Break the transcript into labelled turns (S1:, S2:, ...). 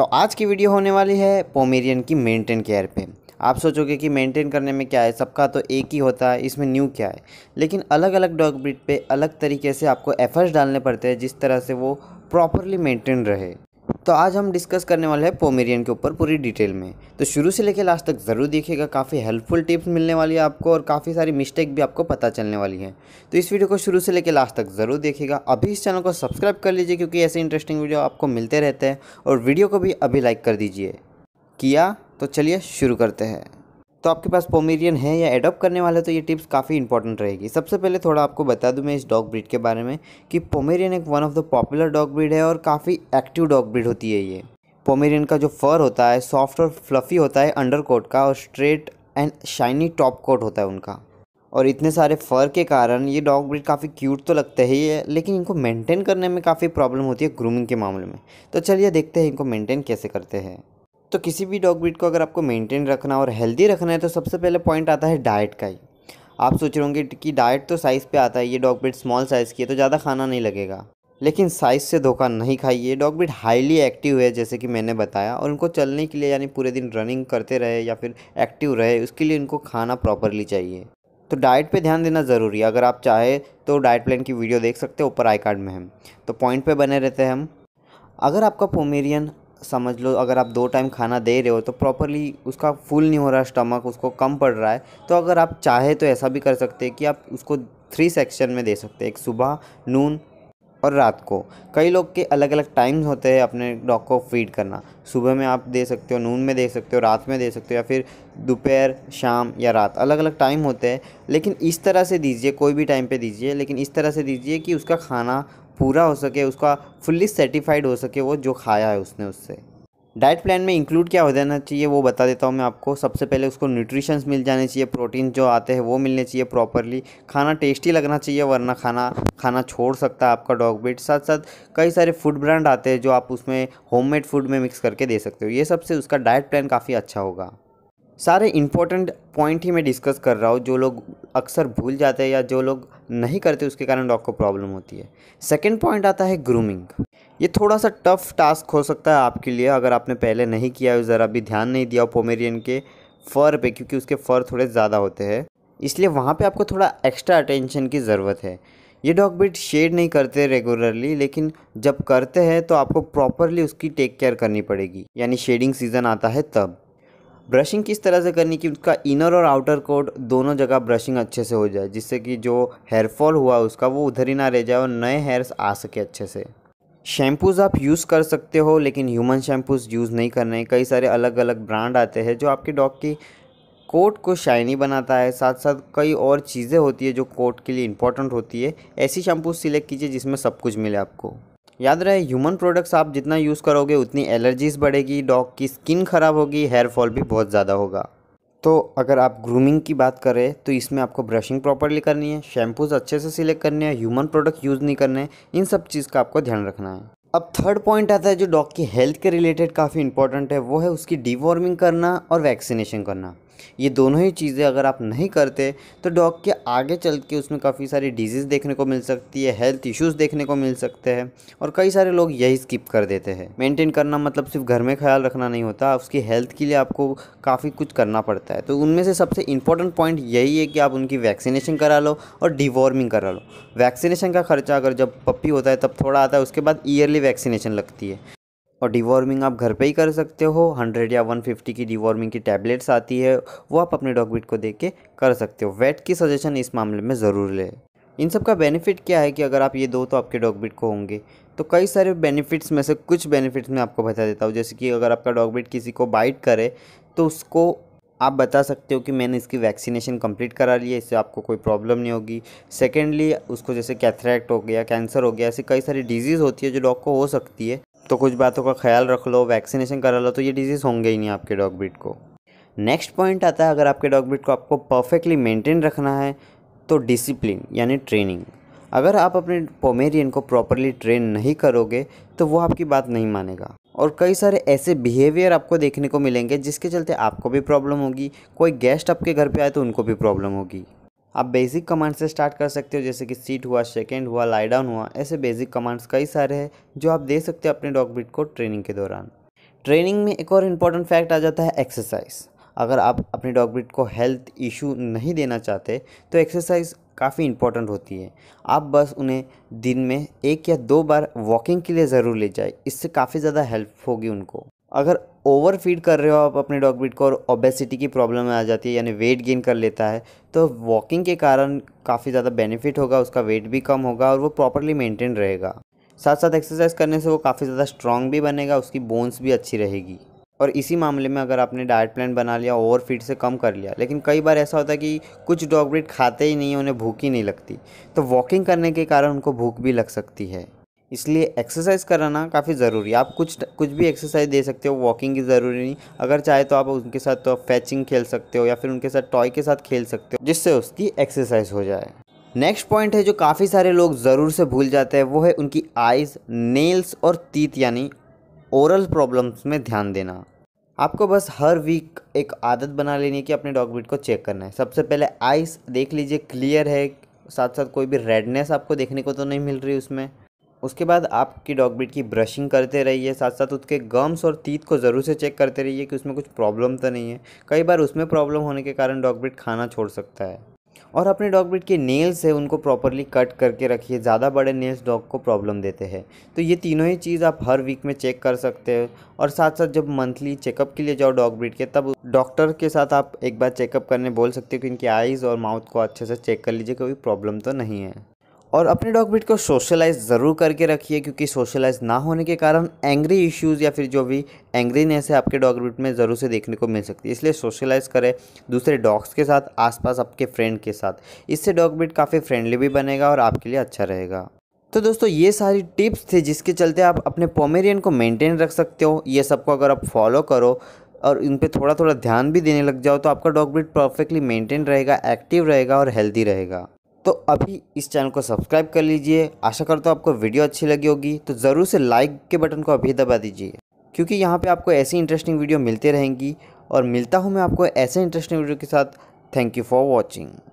S1: तो आज की वीडियो होने वाली है पोमेरियन की मेंटेन केयर पे आप सोचोगे कि मेंटेन करने में क्या है सबका तो एक ही होता है इसमें न्यू क्या है लेकिन अलग अलग डॉग ब्रिड पे अलग तरीके से आपको एफर्ट्स डालने पड़ते हैं जिस तरह से वो प्रॉपरली मेंटेन रहे तो आज हम डिस्कस करने वाले हैं पोमेरियन के ऊपर पूरी डिटेल में तो शुरू से लेकर लास्ट तक ज़रूर देखिएगा काफ़ी हेल्पफुल टिप्स मिलने वाली है आपको और काफ़ी सारी मिस्टेक भी आपको पता चलने वाली है तो इस वीडियो को शुरू से लेकर लास्ट तक ज़रूर देखिएगा अभी इस चैनल को सब्सक्राइब कर लीजिए क्योंकि ऐसे इंटरेस्टिंग वीडियो आपको मिलते रहते हैं और वीडियो को भी अभी लाइक कर दीजिए किया तो चलिए शुरू करते हैं तो आपके पास पोमेरियन है या एडॉप्ट करने वाले तो ये टिप्स काफ़ी इंपॉर्टेंट रहेगी सबसे पहले थोड़ा आपको बता दूं मैं इस डॉग ब्रीड के बारे में कि पोमेरियन एक one of the popular dog breed है और काफ़ी एक्टिव डॉग ब्रीड होती है ये पोमेरियन का जो फर होता है सॉफ्ट और फ्लफ़ी होता है अंडर कोट का और straight and shiny top coat होता है उनका और इतने सारे फर के कारण ये डॉग ब्रीड काफ़ी क्यूट तो लगते ही है लेकिन इनको मेंटेन करने में काफ़ी प्रॉब्लम होती है ग्रूमिंग के मामले में तो चलिए देखते हैं इनको मेंटेन कैसे करते हैं तो किसी भी डॉग ब्रीड को अगर आपको मेंटेन रखना और हेल्दी रखना है तो सबसे पहले पॉइंट आता है डाइट का ही आप सोच रहे होंगे कि डाइट तो साइज़ पे आता है ये डॉग ब्रीड स्मॉल साइज़ की है तो ज़्यादा खाना नहीं लगेगा लेकिन साइज़ से धोखा नहीं खाइए डॉग ब्रीड हाईली एक्टिव है जैसे कि मैंने बताया और उनको चलने के लिए यानी पूरे दिन रनिंग करते रहे या फिर एक्टिव रहे उसके लिए उनको खाना प्रॉपरली चाहिए तो डाइट पे ध्यान देना ज़रूरी है अगर आप चाहे तो डाइट प्लान की वीडियो देख सकते हो ऊपर आई कार्ड में हम तो पॉइंट पे बने रहते हैं हम अगर आपका पोमेरियन समझ लो अगर आप दो टाइम खाना दे रहे हो तो प्रॉपरली उसका फुल नहीं हो रहा स्टमक उसको कम पड़ रहा है तो अगर आप चाहे तो ऐसा भी कर सकते हैं कि आप उसको थ्री सेक्शन में दे सकते हैं एक सुबह नून और रात को कई लोग के अलग अलग टाइम्स होते हैं अपने डॉग को फीड करना सुबह में आप दे सकते हो नून में दे सकते हो रात में दे सकते हो या फिर दोपहर शाम या रात अलग अलग टाइम होते हैं लेकिन इस तरह से दीजिए कोई भी टाइम पे दीजिए लेकिन इस तरह से दीजिए कि उसका खाना पूरा हो सके उसका फुल्ली सेटिफाइड हो सके वो जो खाया है उसने उससे डाइट प्लान में इंक्लूड क्या हो जाना चाहिए वो बता देता हूँ मैं आपको सबसे पहले उसको न्यूट्रिशंस मिल जाने चाहिए प्रोटीन जो आते हैं वो मिलने चाहिए प्रॉपरली खाना टेस्टी लगना चाहिए वरना खाना खाना छोड़ सकता है आपका डॉग बीट साथ साथ कई सारे फूड ब्रांड आते हैं जो आप उसमें होममेड फूड में मिक्स करके दे सकते हो ये सबसे उसका डाइट प्लान काफ़ी अच्छा होगा सारे इंपॉर्टेंट पॉइंट ही मैं डिस्कस कर रहा हूँ जो लोग अक्सर भूल जाते हैं या जो लोग नहीं करते उसके कारण डॉग को प्रॉब्लम होती है सेकेंड पॉइंट आता है ग्रूमिंग ये थोड़ा सा टफ टास्क हो सकता है आपके लिए अगर आपने पहले नहीं किया है ज़रा भी ध्यान नहीं दिया पोमेरियन के फ़र पे क्योंकि उसके फ़र थोड़े ज़्यादा होते हैं इसलिए वहाँ पे आपको थोड़ा एक्स्ट्रा अटेंशन की ज़रूरत है ये डॉग बिट शेड नहीं करते रेगुलरली लेकिन जब करते हैं तो आपको प्रॉपरली उसकी टेक केयर करनी पड़ेगी यानी शेडिंग सीज़न आता है तब ब्रशिंग किस तरह से करनी कि उसका इनर और आउटर कोट दोनों जगह ब्रशिंग अच्छे से हो जाए जिससे कि जो हेयर फॉल हुआ उसका वो उधर ही ना रह जाए और नए हेयर्स आ सके अच्छे से शैम्पूज़ आप यूज़ कर सकते हो लेकिन ह्यूमन शैम्पूज़ यूज़ नहीं करने कई सारे अलग अलग ब्रांड आते हैं जो आपके डॉग की कोट को शाइनी बनाता है साथ साथ कई और चीज़ें होती है जो कोट के लिए इंपॉर्टेंट होती है ऐसी शैम्पू सिलेक्ट कीजिए जिसमें सब कुछ मिले आपको याद रहे ह्यूमन प्रोडक्ट्स आप जितना यूज़ करोगे उतनी एलर्जीज बढ़ेगी डॉग की स्किन ख़राब होगी हेयर फॉल भी बहुत ज़्यादा होगा तो अगर आप ग्रूमिंग की बात करें तो इसमें आपको ब्रशिंग प्रॉपरली करनी है शैम्पूज़ अच्छे से सिलेक्ट करने हैं ह्यूमन प्रोडक्ट यूज़ नहीं करने इन सब चीज़ का आपको ध्यान रखना है अब थर्ड पॉइंट आता है जो डॉग की हेल्थ के रिलेटेड काफ़ी इंपॉर्टेंट है वो है उसकी डिवॉर्मिंग करना और वैक्सीनेशन करना ये दोनों ही चीज़ें अगर आप नहीं करते तो डॉग के आगे चल के उसमें काफ़ी सारी डिजीज़ देखने को मिल सकती है हेल्थ इश्यूज़ देखने को मिल सकते हैं और कई सारे लोग यही स्किप कर देते हैं मेंटेन करना मतलब सिर्फ घर में ख्याल रखना नहीं होता उसकी हेल्थ के लिए आपको काफ़ी कुछ करना पड़ता है तो उनमें से सबसे इंपॉर्टेंट पॉइंट यही है कि आप उनकी वैक्सीनेशन करा लो और डिवॉर्मिंग करा लो वैक्सीनेशन का खर्चा अगर जब पप्पी होता है तब थोड़ा आता है उसके बाद ईयरली वैक्सीनेशन लगती है और डिवॉर्मिंग आप घर पे ही कर सकते हो 100 या 150 की डिवॉर्मिंग की टैबलेट्स आती है वो आप अपने डॉगबिट को दे के कर सकते हो वेट की सजेशन इस मामले में ज़रूर लें इन सब का बेनिफिट क्या है कि अगर आप ये दो तो आपके डॉगबिट को होंगे तो कई सारे बेनिफिट्स में से कुछ बेनिफिट्स मैं आपको बता देता हूँ जैसे कि अगर आपका डॉगबिट किसी को बाइट करे तो उसको आप बता सकते हो कि मैंने इसकी वैक्सीनेशन कंप्लीट करा ली है इससे आपको कोई प्रॉब्लम नहीं होगी सेकेंडली उसको जैसे कैथरेक्ट हो गया कैंसर हो गया ऐसी कई सारी डिजीज़ होती है जो डॉग को हो सकती है तो कुछ बातों का ख्याल रख लो वैक्सीनेशन करा लो तो ये डिजीज़ होंगे ही नहीं आपके डॉग ब्रीड को नेक्स्ट पॉइंट आता है अगर आपके डॉग ब्रीड को आपको परफेक्टली मेंटेन रखना है तो डिसिप्लिन यानी ट्रेनिंग अगर आप अपने पोमेरियन को प्रॉपरली ट्रेन नहीं करोगे तो वो आपकी बात नहीं मानेगा और कई सारे ऐसे बिहेवियर आपको देखने को मिलेंगे जिसके चलते आपको भी प्रॉब्लम होगी कोई गेस्ट आपके घर पे आए तो उनको भी प्रॉब्लम होगी आप बेसिक कमांड से स्टार्ट कर सकते हो जैसे कि सीट हुआ सेकेंड हुआ लाई डाउन हुआ ऐसे बेसिक कमांड्स कई सारे हैं जो आप दे सकते हो अपने डॉग ब्रीड को ट्रेनिंग के दौरान ट्रेनिंग में एक और इम्पॉर्टेंट फैक्ट आ जाता है एक्सरसाइज अगर आप अपने डॉग ब्रीड को हेल्थ इशू नहीं देना चाहते तो एक्सरसाइज काफ़ी इंपॉर्टेंट होती है आप बस उन्हें दिन में एक या दो बार वॉकिंग के लिए ज़रूर ले जाए इससे काफ़ी ज़्यादा हेल्प होगी उनको अगर ओवर फीड कर रहे हो आप अपने डॉग ब्रीड को और ओबेसिटी की प्रॉब्लम आ जाती है यानी वेट गेन कर लेता है तो वॉकिंग के कारण काफ़ी ज़्यादा बेनिफिट होगा उसका वेट भी कम होगा और वो प्रॉपरली मेंटेन रहेगा साथ साथ एक्सरसाइज करने से वो काफ़ी ज़्यादा स्ट्रॉन्ग भी बनेगा उसकी बोन्स भी अच्छी रहेगी और इसी मामले में अगर आपने डाइट प्लान बना लिया ओवर फीड से कम कर लिया लेकिन कई बार ऐसा होता है कि कुछ डॉग ब्रीड खाते ही नहीं उन्हें भूख ही नहीं लगती तो वॉकिंग करने के कारण उनको भूख भी लग सकती है इसलिए एक्सरसाइज कराना काफ़ी ज़रूरी है आप कुछ कुछ भी एक्सरसाइज दे सकते हो वॉकिंग की ज़रूरी नहीं अगर चाहे तो आप उनके साथ तो फैचिंग खेल सकते हो या फिर उनके साथ टॉय के साथ खेल सकते हो जिससे उसकी एक्सरसाइज हो जाए नेक्स्ट पॉइंट है जो काफ़ी सारे लोग ज़रूर से भूल जाते हैं वो है उनकी आइज़ नेल्स और तीत यानी ओरल प्रॉब्लम्स में ध्यान देना आपको बस हर वीक एक आदत बना लेनी है कि अपने डॉग ब्रीड को चेक करना है सबसे पहले आइस देख लीजिए क्लियर है साथ साथ कोई भी रेडनेस आपको देखने को तो नहीं मिल रही उसमें उसके बाद आपकी डॉग ब्रीड की ब्रशिंग करते रहिए साथ साथ उसके गम्स और तीत को ज़रूर से चेक करते रहिए कि उसमें कुछ प्रॉब्लम तो नहीं है कई बार उसमें प्रॉब्लम होने के कारण डॉग ब्रीड खाना छोड़ सकता है और अपने डॉग ब्रीड के नेल्स है उनको प्रॉपरली कट करके रखिए ज़्यादा बड़े नेल्स डॉग को प्रॉब्लम देते हैं तो ये तीनों ही चीज़ आप हर वीक में चेक कर सकते हो और साथ साथ जब मंथली चेकअप के लिए जाओ डॉग ब्रीड के तब डॉक्टर के साथ आप एक बार चेकअप करने बोल सकते हो कि इनकी आइज़ और माउथ को अच्छे से चेक कर लीजिए कोई प्रॉब्लम तो नहीं है और अपने डॉग ब्रीड को सोशलाइज ज़रूर करके रखिए क्योंकि सोशलाइज ना होने के कारण एंग्री इश्यूज़ या फिर जो भी एंग्रीनेस है आपके डॉग ब्रीड में ज़रूर से देखने को मिल सकती है इसलिए सोशलाइज करें दूसरे डॉग्स के साथ आसपास आपके फ्रेंड के साथ इससे डॉग ब्रीड काफ़ी फ्रेंडली भी बनेगा और आपके लिए अच्छा रहेगा तो दोस्तों ये सारी टिप्स थे जिसके चलते आप अपने पोमेरियन को मेंटेन रख सकते हो ये सबको अगर आप फॉलो करो और इन पर थोड़ा थोड़ा ध्यान भी देने लग जाओ तो आपका डॉग ब्रीड परफेक्टली मेंटेन रहेगा एक्टिव रहेगा और हेल्दी रहेगा तो अभी इस चैनल को सब्सक्राइब कर लीजिए आशा करता हूँ आपको वीडियो अच्छी लगी होगी तो ज़रूर से लाइक के बटन को अभी दबा दीजिए क्योंकि यहाँ पे आपको ऐसी इंटरेस्टिंग वीडियो मिलते रहेंगी और मिलता हूँ मैं आपको ऐसे इंटरेस्टिंग वीडियो के साथ थैंक यू फॉर वॉचिंग